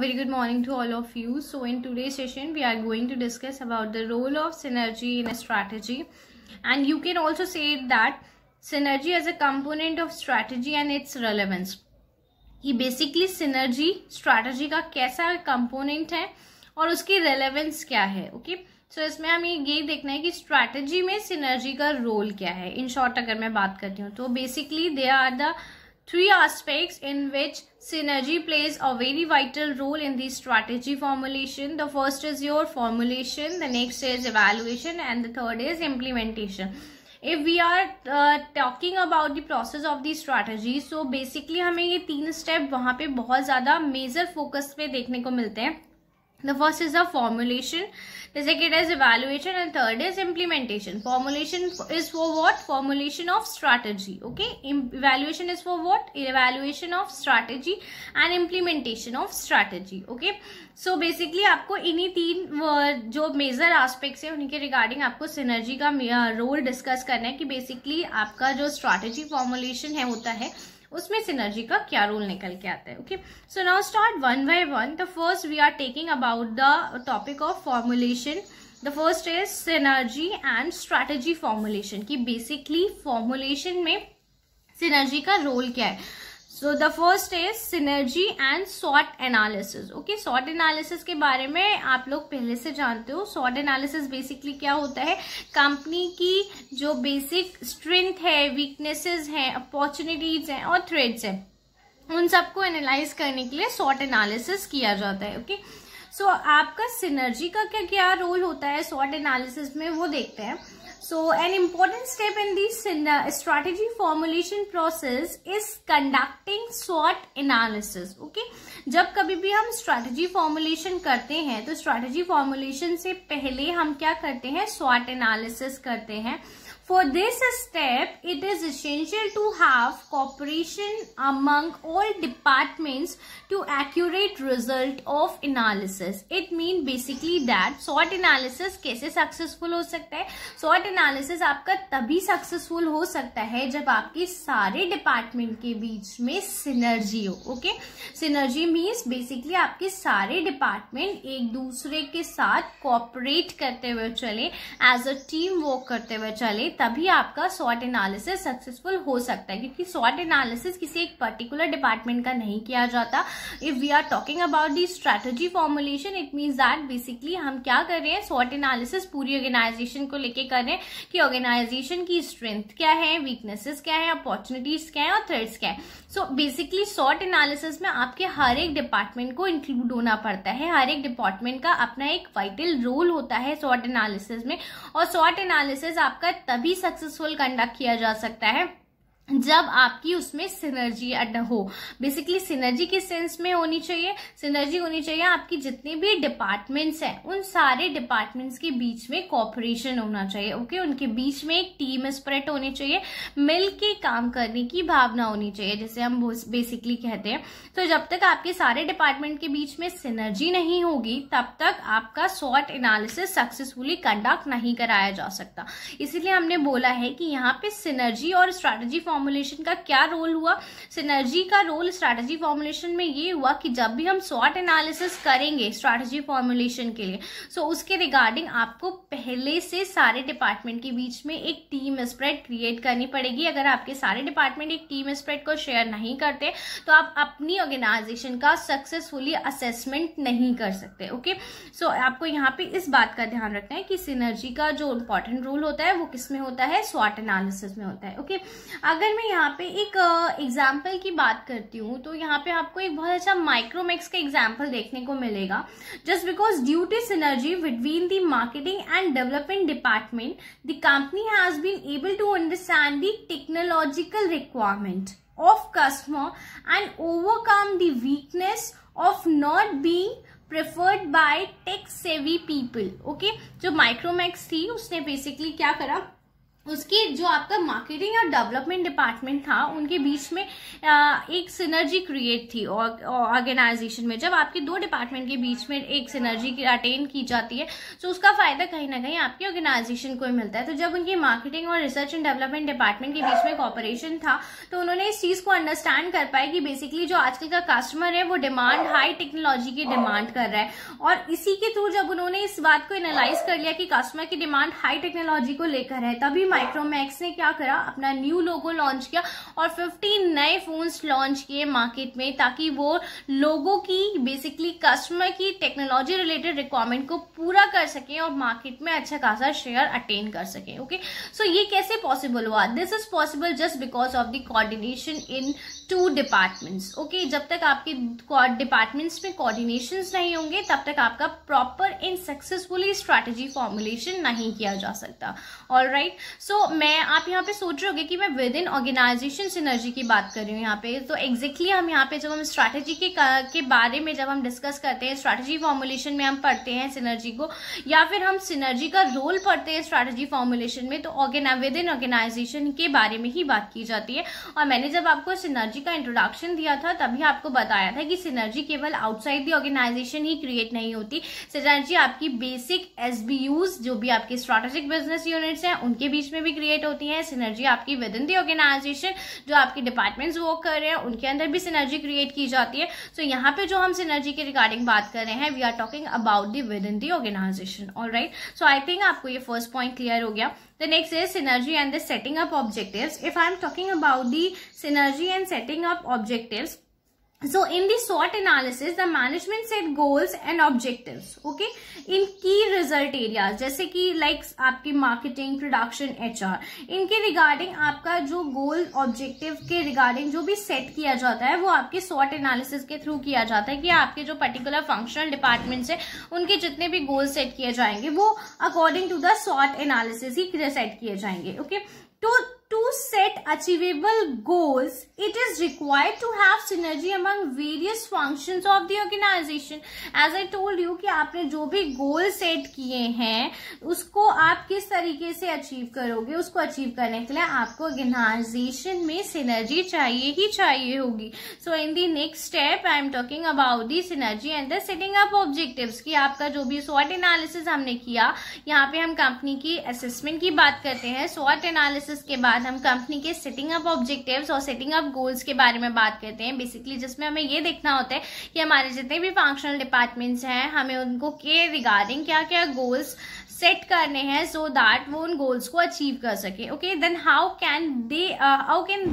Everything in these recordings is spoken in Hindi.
very good morning to all of you so in today's session we are going to discuss about the role of synergy in a strategy and you can also say that synergy as a component of strategy and its relevance he basically synergy strategy का कैसा component है और उसकी relevance क्या है okay? सो so, इसमें हमें ये देखना है कि स्ट्रैटेजी में सिनर्जी का रोल क्या है इन शॉर्ट अगर मैं बात करती हूँ तो basically they are the three aspects in which synergy plays a very vital role in the strategy formulation the first is your formulation the next is evaluation and the third is implementation if we are uh, talking about the process of the strategy so basically hame ye teen step wahan pe bahut zyada major focus pe dekhne ko milte hain The first is the formulation, the second is evaluation and third is implementation. Formulation is for what? Formulation of strategy. Okay. Evaluation is for what? Evaluation of strategy and implementation of strategy. Okay. so basically आपको इन्हीं तीन जो major aspects हैं उनके regarding आपको synergy का role discuss करना है कि basically आपका जो strategy formulation है होता है उसमें सिनर्जी का क्या रोल निकल के आता है okay so now start one by one the first we are taking about the topic of formulation the first is synergy and strategy formulation की बेसिकली फॉर्मुलेशन में सिनर्जी का रोल क्या है so the first is synergy and short analysis okay short analysis के बारे में आप लोग पहले से जानते हो सॉट एनालिसिस बेसिकली क्या होता है कंपनी की जो बेसिक स्ट्रेंथ है वीकनेसेस हैं अपॉर्चुनिटीज हैं और थ्रेड्स हैं उन सबको एनालाइज करने के लिए सॉट एनालिसिस किया जाता है ओके okay? सो so, आपका सिनर्जी का क्या क्या रोल होता है सॉट एनालिसिस में वो देखते हैं So an important step in the strategy formulation process is conducting SWOT analysis. Okay, जब कभी भी हम strategy formulation करते हैं तो strategy formulation से पहले हम क्या करते हैं SWOT analysis करते हैं For this step, it is essential to have cooperation among all departments to accurate result of analysis. It mean basically that SWOT analysis kaise successful ho sakta hai SWOT analysis aapka tabhi successful ho sakta hai jab aapke sare department ke beech mein synergy ho okay? Synergy means basically aapke sare department ek dusre ke sath cooperate karte hue chale as a team work karte hue chale तभी आपका SWOT एनालिसिस सक्सेसफुल हो सकता है क्योंकि SWOT एनालिसिस किसी एक पर्टिकुलर डिपार्टमेंट का नहीं किया जाता if we are talking about the strategy formulation it means that basically हम क्या कर रहे हैं SWOT एनालिसिस पूरी ऑर्गेनाइजेशन को लेके कर रहे हैं कि ऑर्गेनाइजेशन की स्ट्रेंथ क्या है वीकनेसेस क्या है अपॉर्चुनिटीज क्या है और थ्रेड्स क्या है सो बेसिकली SWOT एनालिसिस में आपके हर एक डिपार्टमेंट को इंक्लूड होना पड़ता है हर एक डिपार्टमेंट का अपना एक वाइटल रोल होता है SWOT एनालिसिस में और शॉर्ट एनालिसिस आपका तभी भी सक्सेसफुल कंडक्ट किया जा सकता है जब आपकी उसमें सिनर्जी हो बेसिकली सिनर्जी के सेंस में होनी चाहिए सिनर्जी होनी चाहिए आपकी जितने भी डिपार्टमेंट्स हैं उन सारे डिपार्टमेंट्स के बीच में कॉपरेशन होना चाहिए ओके उनके बीच में एक टीम स्प्रेड होनी चाहिए मिल के काम करने की भावना होनी चाहिए जैसे हम बेसिकली कहते हैं तो जब तक आपके सारे डिपार्टमेंट के बीच में सिनर्जी नहीं होगी तब तक आपका शॉर्ट एनालिसिस सक्सेसफुली कंडक्ट नहीं कराया जा सकता इसीलिए हमने बोला है कि यहाँ पे सिनर्जी और स्ट्रेटेजी फॉर्म फॉर्मुलेशन का क्या रोल हुआ सिनर्जी का रोल स्ट्रैटेजी फॉर्मुलेशन में ये हुआ कि जब भी हम स्वॉट एनालिसिस करेंगे स्ट्रैटेजी फॉर्मुलेशन के लिए सो so उसके रिगार्डिंग आपको पहले से सारे डिपार्टमेंट के बीच में एक टीम स्प्रेड क्रिएट करनी पड़ेगी अगर आपके सारे डिपार्टमेंट एक टीम स्प्रेड को शेयर नहीं करते तो आप अपनी ऑर्गेनाइजेशन का सक्सेसफुली असेसमेंट नहीं कर सकते ओके सो so, आपको यहाँ पे इस बात का ध्यान रखना है कि सिनर्जी का जो इंपॉर्टेंट रोल होता है वो किसमें होता है स्वाट एनालिसिस में होता है ओके अगर अगर मैं यहाँ पे एक एग्जाम्पल की बात करती हूँ तो यहाँ पे आपको एक बहुत अच्छा माइक्रोमैक्स का एग्जाम्पल देखने को मिलेगा just because due to synergy between the marketing and development department the company has been able to understand the technological requirement of customer and overcome the weakness of not being preferred by tech savvy people okay जो माइक्रोमैक्स थी उसने बेसिकली क्या करा उसकी जो आपका मार्केटिंग और डेवलपमेंट डिपार्टमेंट था उनके बीच में एक सिनर्जी क्रिएट थी ऑर्गेनाइजेशन में जब आपके दो डिपार्टमेंट के बीच में एक सिनर्जी की अटेन की जाती है तो उसका फायदा कहीं ना कहीं आपकी ऑर्गेनाइजेशन को ही मिलता है तो जब उनकी मार्केटिंग और रिसर्च एंड डेवलपमेंट डिपार्टमेंट के बीच में कॉपरेशन था तो उन्होंने इस चीज को अंडरस्टैंड कर पाए कि बेसिकली जो आजकल का कस्टमर है वो डिमांड हाई टेक्नोलॉजी की डिमांड कर रहा है और इसी के थ्रू जब उन्होंने इस बात को एनालाइज कर लिया कि कस्टमर की डिमांड हाई टेक्नोलॉजी को लेकर है तभी माइक्रोमैक्स ने क्या करा अपना न्यू लोगो लॉन्च किया और 15 नए फोन्स लॉन्च किए मार्केट में ताकि वो लोगों की बेसिकली कस्टमर की टेक्नोलॉजी रिलेटेड रिक्वायरमेंट को पूरा कर सकें और मार्केट में अच्छा खासा शेयर अटेन कर सकें ओके सो so, ये कैसे पॉसिबल हुआ this is possible just because of the coordination in two departments okay जब तक आपके डिपार्टमेंट्स में कोऑर्डिनेशंस नहीं होंगे तब तक आपका proper and successfully strategy formulation नहीं किया जा सकता ऑल राइट सो मैं आप यहाँ पे सोच रहे होगे कि मैं विद इन ऑर्गेनाइजेशन सिनर्जी की बात कर रही हूँ यहाँ पे तो एग्जैक्टली exactly हम यहाँ पे जब हम स्ट्रैटेजी के के बारे में जब हम डिस्कस करते हैं स्ट्रैटेजी फॉर्मुलेशन में हम पढ़ते हैं सिनर्जी को या फिर हम सिनर्जी का रोल पढ़ते हैं स्ट्रैटेजी फॉर्मुलेशन में तो ऑर्गेना विद इन ऑर्गेनाइजेशन के बारे में ही बात की जाती है और मैंने जब आपको सिनर्जी सिनर्जी का इंट्रोडक्शन दिया था तभी आपको बताया था कि सिनर्जी केवल आउटसाइड दी ऑर्गेनाइजेशन ही क्रिएट नहीं होती सिनर्जी आपकी बेसिक एस जो भी आपके स्ट्रेटेजिक बिजनेस यूनिट्स हैं उनके बीच में भी क्रिएट होती है सिनर्जी आपकी विद इन दी ऑर्गेनाइजेशन जो आपके डिपार्टमेंट्स वर्क कर रहे हैं उनके अंदर भी सिनर्जी क्रिएट की जाती है सो so, यहाँ पे जो हम सिनर्जी के रिगार्डिंग बात कर रहे हैं we are talking about the within the organization और सो आई थिंक आपको ये फर्स्ट पॉइंट क्लियर हो गया The next is synergy and the setting up objectives. If I am talking about the synergy and setting up objectives, so in the SWOT analysis, the management set goals and objectives, okay, in key result areas, जैसे कि like आपकी marketing, production, HR, इनके regarding आपका जो goal, objective के regarding जो भी set किया जाता है, वो आपके SWOT analysis के through किया जाता है कि आपके जो particular functional departments है, उनके जितने भी goals set किए जाएंगे, वो according to the SWOT analysis he set किए जाएंगे, okay, तो To set achievable goals, it is required to have synergy among various functions of the organization. As I told you कि आपने जो भी goal set किए हैं उसको आप किस तरीके से achieve करोगे उसको achieve करने के लिए आपको organization में synergy चाहिए ही चाहिए होगी So in the next step I am talking about the synergy and the setting up objectives कि आपका जो भी SWOT analysis हमने किया यहाँ पे हम कंपनी की assessment की बात करते हैं SWOT analysis के बाद बाद हम कंपनी के सेटिंग अप ऑब्जेक्टिव्स और सेटिंग अप गोल्स के बारे में बात करते हैं बेसिकली जिसमें हमें ये देखना होता है कि हमारे जितने भी फंक्शनल डिपार्टमेंट्स हैं हमें उनको के रिगार्डिंग क्या क्या गोल्स सेट करने हैं सो दैट वो उन गोल्स को अचीव कर सके okay then how can they how can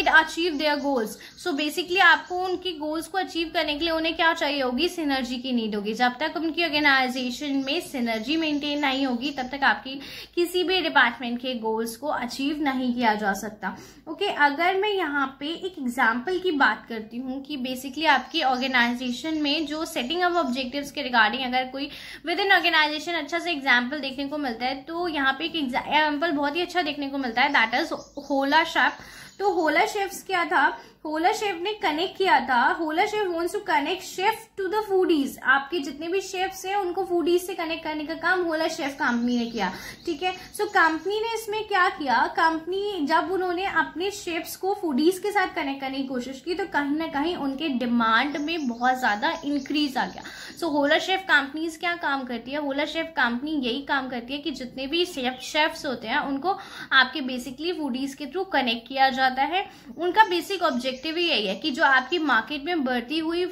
it achieve their goals so basically आपको उनकी गोल्स को अचीव करने के लिए उन्हें क्या चाहिए होगी सिनर्जी की नीड होगी जब तक उनकी ऑर्गेनाइजेशन में सिनर्जी मेंटेन नहीं होगी तब तक आपकी किसी भी डिपार्टमेंट के गोल्स को अचीव नहीं किया जा सकता ओके okay, अगर मैं यहाँ पे एक एग्जाम्पल की बात करती हूँ कि बेसिकली आपकी ऑर्गेनाइजेशन में जो सेटिंग ऑफ ऑब्जेक्टिव के रिगार्डिंग अगर कोई विद इन ऑर्गेनाइजेशन अच्छा से एग्जाम्पल देखने को मिलता है तो यहाँ पे एक एग्जाम्पल बहुत ही अच्छा देखने को मिलता है दैट इज होला शेफ तो होला शेफ्स क्या था होला शेफ ने कनेक्ट किया था Hola chef wants to connect chef to the foodies आपके जितने भी शेफ्स हैं उनको फूडीज से कनेक्ट करने का काम होला शेफ कंपनी ने किया ठीक है सो कंपनी ने इसमें क्या किया कंपनी जब उन्होंने अपने शेफ्स को फूडीज के साथ कनेक्ट करने की कोशिश की तो कहीं ना कहीं उनके डिमांड में बहुत ज्यादा इंक्रीज आ गया सो होला शेफ कंपनीज क्या काम करती है होला शेफ कंपनी यही काम करती है कि जितने भी शेफ शेफ्स होते हैं उनको आपके बेसिकली फूडीज के थ्रू कनेक्ट किया जाता जाता है उनका बेसिक ऑब्जेक्टिव ही यही है कि जो आपकी मार्केट में बढ़ती हुई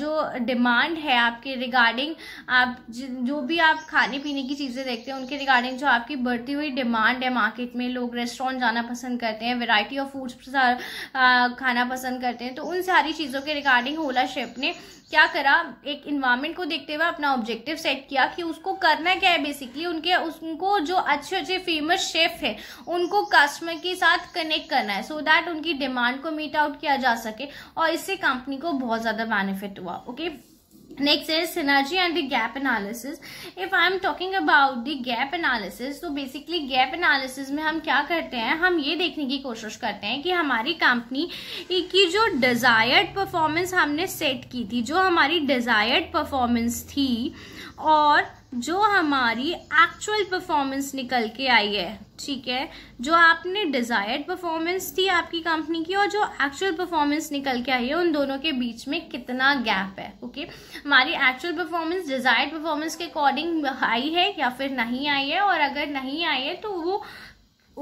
जो डिमांड है आपके रिगार्डिंग आप जो भी आप खाने पीने की चीज़ें देखते हैं उनके रिगार्डिंग जो आपकी बढ़ती हुई डिमांड है मार्केट में लोग रेस्टोरेंट जाना पसंद करते हैं वेराइटी ऑफ फूड्स खाना पसंद करते हैं तो उन सारी चीज़ों के रिगार्डिंग होला शेप ने क्या करा एक इन्वायरमेंट को देखते हुए अपना ऑब्जेक्टिव सेट किया कि उसको करना क्या है बेसिकली उनके उनको जो अच्छे अच्छे फेमस शेफ है उनको कस्टमर के साथ कनेक्ट करना है सो so दैट उनकी डिमांड को मीट आउट किया जा सके और इससे कंपनी को बहुत ज़्यादा बेनिफिट हुआ okay okay? Next is synergy and the gap analysis. If I am talking about the gap analysis, तो basically gap analysis में हम क्या करते हैं हम ये देखने की कोशिश करते हैं कि हमारी कंपनी की जो डिज़ायर्ड परफॉर्मेंस हमने सेट की थी जो हमारी डिज़ायर्ड परफॉर्मेंस थी और जो हमारी एक्चुअल परफॉर्मेंस निकल के आई है ठीक है जो आपने डिज़ायर्ड परफॉर्मेंस थी आपकी कंपनी की और जो एक्चुअल परफॉर्मेंस निकल के आई है उन दोनों के बीच में कितना गैप है ओके हमारी एक्चुअल परफॉर्मेंस डिज़ायर्ड परफॉर्मेंस के अकॉर्डिंग आई है या फिर नहीं आई है और अगर नहीं आई है तो वो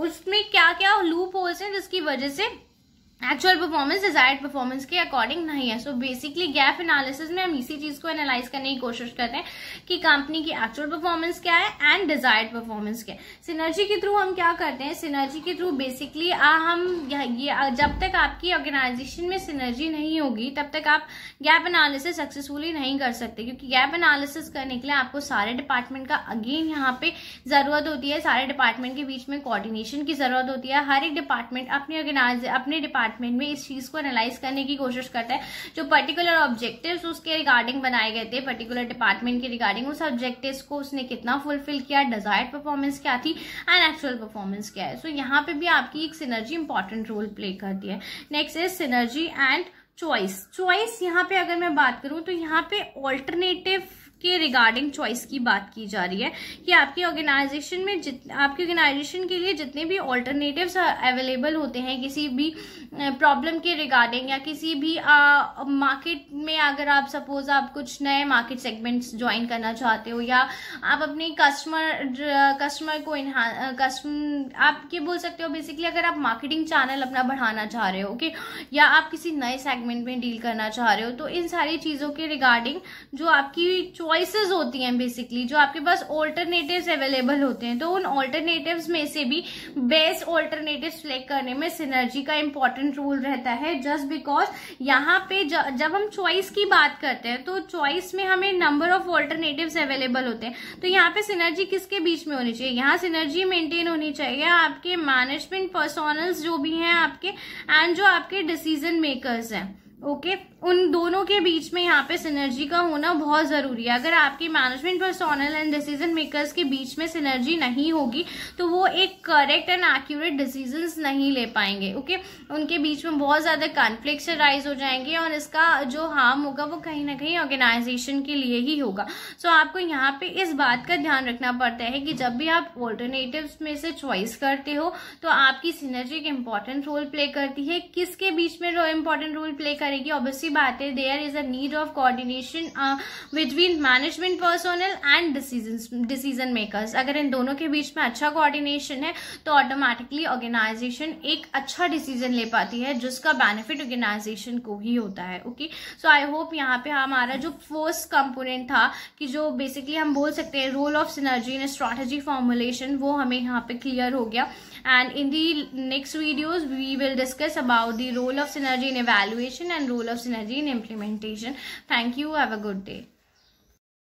उसमें क्या क्या लूप होल्स हैं जिसकी वजह से एक्चुअल परफॉर्मेंस डिजायर्ड परफॉर्मेंस के अकॉर्डिंग नहीं है सो बेसिकली गैप एनालिसिस में हम इसी चीज को एनालाइज करने की कोशिश करते हैं कि कंपनी की एक्चुअल परफॉर्मेंस क्या है एंड डिजायर्ड परफॉर्मेंस क्या है सिनर्जी के थ्रू हम क्या करते हैं सिनर्जी के थ्रू बेसिकली हम ये जब तक आपकी ऑर्गेनाइजेशन में सिनर्जी नहीं होगी तब तक आप गैप एनालिसिस सक्सेसफुली नहीं कर सकते क्योंकि गैप एनालिसिस करने के लिए आपको सारे डिपार्टमेंट का अगेन यहाँ पे जरूरत होती है सारे डिपार्टमेंट के बीच में कोऑर्डिनेशन की जरूरत होती है हर एक डिपार्टमेंट अपनी ऑर्गेनाइज अपने डिपार्टमेंट डिपार्टमेंट में इस चीज को एनालाइज करने की कोशिश करता है जो पर्टिकुलर ऑब्जेक्टिव उसके रिगार्डिंग बनाए गए थे पर्टिकुलर डिपार्टमेंट के रिगार्डिंग उस ऑब्जेक्टिव को उसने कितना फुलफिल किया डिजायर्ड परफॉर्मेंस क्या थी एंड एक्चुअल परफॉर्मेंस क्या है सो so, यहाँ पे भी आपकी एक सिनर्जी इंपॉर्टेंट रोल प्ले करती है next is synergy and choice choice यहाँ पे अगर मैं बात करूँ तो यहाँ पे ऑल्टरनेटिव के रिगार्डिंग चॉइस की बात की जा रही है कि आपकी ऑर्गेनाइजेशन में जित आपकी ऑर्गेनाइजेशन के लिए जितने भी ऑल्टरनेटिव्स अवेलेबल होते हैं किसी भी प्रॉब्लम के रिगार्डिंग या किसी भी मार्केट में अगर आप सपोज आप कुछ नए मार्केट सेगमेंट्स ज्वाइन करना चाहते हो या आप अपने कस्टमर कस्टमर को कस्टम आप ये बोल सकते हो बेसिकली अगर आप मार्केटिंग चैनल अपना बढ़ाना चाह रहे हो ओके okay? या आप किसी नए सेगमेंट में डील करना चाह रहे हो तो इन सारी चीज़ों के रिगार्डिंग जो आपकी चॉइस चॉइसेस होती हैं बेसिकली जो आपके पास ऑल्टरनेटिव्स अवेलेबल होते हैं तो उन ऑल्टरनेटिव्स में से भी बेस्ट ऑल्टरनेटिव सिलेक्ट करने में सिनर्जी का इंपॉर्टेंट रोल रहता है जस्ट बिकॉज यहाँ पे जब हम चॉइस की बात करते हैं तो चॉइस में हमें नंबर ऑफ ऑल्टरनेटिव अवेलेबल होते हैं तो यहाँ पे सिनर्जी किसके बीच में होनी चाहिए यहाँ सिनर्जी मेंटेन होनी चाहिए आपके मैनेजमेंट पर्सोनल्स जो भी हैं आपके एंड जो आपके डिसीजन मेकर्स हैं ओके okay? उन दोनों के बीच में यहाँ पे सिनर्जी का होना बहुत ज़रूरी है अगर आपके management personal and decision makers के बीच में सिनर्जी नहीं होगी तो वो एक करेक्ट एंड एक्यूरेट डिसीजंस नहीं ले पाएंगे ओके okay? उनके बीच में बहुत ज़्यादा कॉन्फ्लिक्स राइज हो जाएंगे और इसका जो हार्म होगा वो कहीं ना कहीं ऑर्गेनाइजेशन के लिए ही होगा सो so, आपको यहाँ पे इस बात का ध्यान रखना पड़ता है कि जब भी आप ऑल्टरनेटिव में से च्वाइस करते हो तो आपकी सिनर्जी एक इम्पॉर्टेंट रोल प्ले करती है किसके बीच में इम्पॉर्टेंट रोल प्ले कर करेगी ऑब्वियसली बात है there is a need of coordination between management personal and decision decision makers अगर इन दोनों के बीच में अच्छा कोऑर्डिनेशन है तो ऑटोमेटिकली ऑर्गेनाइजेशन एक अच्छा डिसीजन ले पाती है जिसका बेनिफिट ऑर्गेनाइजेशन को ही होता है ओके सो आई होप यहाँ पे हमारा जो फर्स्ट कंपोनेंट था कि जो बेसिकली हम बोल सकते हैं role of synergy in strategy formulation वो हमें यहाँ पे क्लियर हो गया and in the next videos we will discuss about the role of synergy in evaluation and role of synergy in implementation. Thank you. Have a good day.